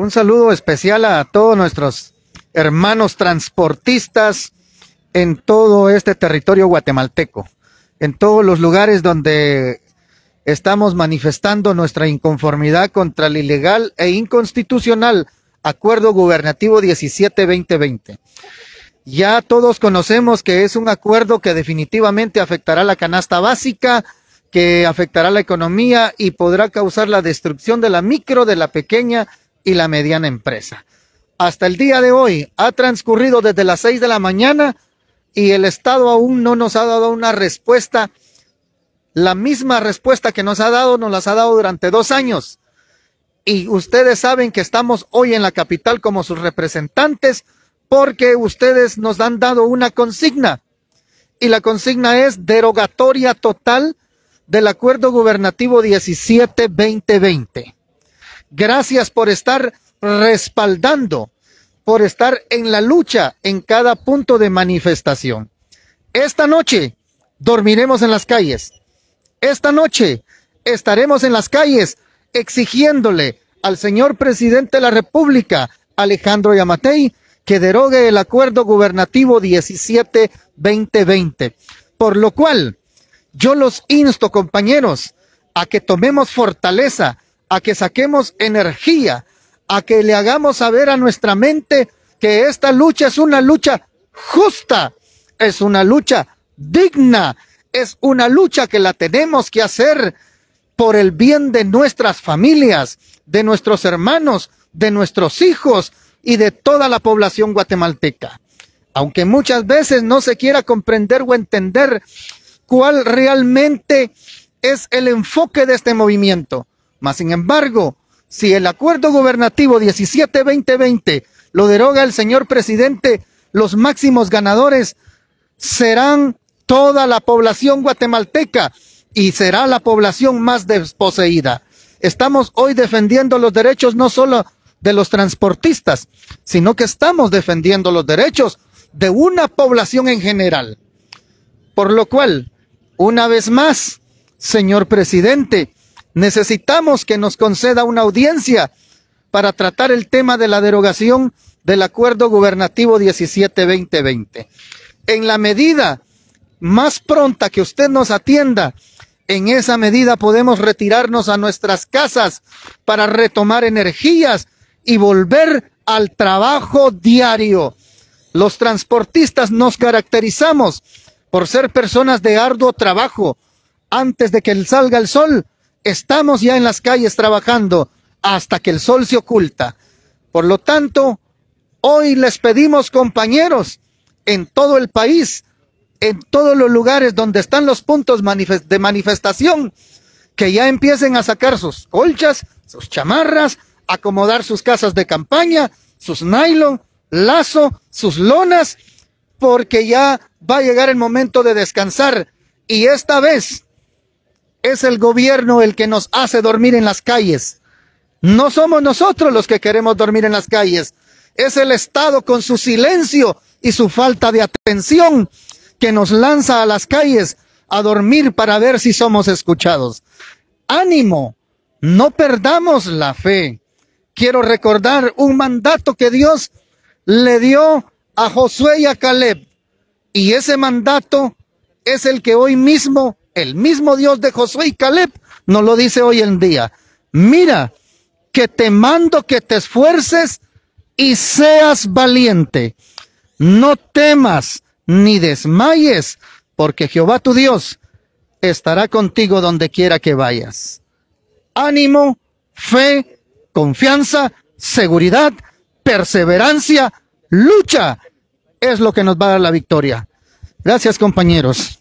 Un saludo especial a todos nuestros hermanos transportistas en todo este territorio guatemalteco, en todos los lugares donde estamos manifestando nuestra inconformidad contra el ilegal e inconstitucional Acuerdo Gubernativo 17-2020. Ya todos conocemos que es un acuerdo que definitivamente afectará la canasta básica, que afectará la economía y podrá causar la destrucción de la micro, de la pequeña y la mediana empresa. Hasta el día de hoy ha transcurrido desde las seis de la mañana y el Estado aún no nos ha dado una respuesta. La misma respuesta que nos ha dado nos las ha dado durante dos años. Y ustedes saben que estamos hoy en la capital como sus representantes porque ustedes nos han dado una consigna. Y la consigna es derogatoria total del acuerdo gubernativo 17-2020. Gracias por estar respaldando, por estar en la lucha en cada punto de manifestación. Esta noche dormiremos en las calles. Esta noche estaremos en las calles exigiéndole al señor presidente de la República, Alejandro Yamatei, que derogue el acuerdo gubernativo 17-2020. Por lo cual, yo los insto, compañeros, a que tomemos fortaleza, a que saquemos energía, a que le hagamos saber a nuestra mente que esta lucha es una lucha justa, es una lucha digna, es una lucha que la tenemos que hacer por el bien de nuestras familias, de nuestros hermanos, de nuestros hijos y de toda la población guatemalteca. Aunque muchas veces no se quiera comprender o entender cuál realmente es el enfoque de este movimiento, mas, sin embargo, si el acuerdo gubernativo 17-2020 lo deroga el señor presidente, los máximos ganadores serán toda la población guatemalteca y será la población más desposeída. Estamos hoy defendiendo los derechos no solo de los transportistas, sino que estamos defendiendo los derechos de una población en general. Por lo cual, una vez más, señor presidente, Necesitamos que nos conceda una audiencia para tratar el tema de la derogación del Acuerdo Gubernativo 17-2020. En la medida más pronta que usted nos atienda, en esa medida podemos retirarnos a nuestras casas para retomar energías y volver al trabajo diario. Los transportistas nos caracterizamos por ser personas de arduo trabajo. Antes de que salga el sol, Estamos ya en las calles trabajando hasta que el sol se oculta. Por lo tanto, hoy les pedimos, compañeros, en todo el país, en todos los lugares donde están los puntos de manifestación, que ya empiecen a sacar sus colchas, sus chamarras, acomodar sus casas de campaña, sus nylon, lazo, sus lonas, porque ya va a llegar el momento de descansar. Y esta vez es el gobierno el que nos hace dormir en las calles. No somos nosotros los que queremos dormir en las calles. Es el Estado con su silencio y su falta de atención que nos lanza a las calles a dormir para ver si somos escuchados. Ánimo, no perdamos la fe. Quiero recordar un mandato que Dios le dio a Josué y a Caleb. Y ese mandato es el que hoy mismo el mismo Dios de Josué y Caleb nos lo dice hoy en día. Mira, que te mando que te esfuerces y seas valiente. No temas ni desmayes, porque Jehová tu Dios estará contigo donde quiera que vayas. Ánimo, fe, confianza, seguridad, perseverancia, lucha es lo que nos va a dar la victoria. Gracias compañeros.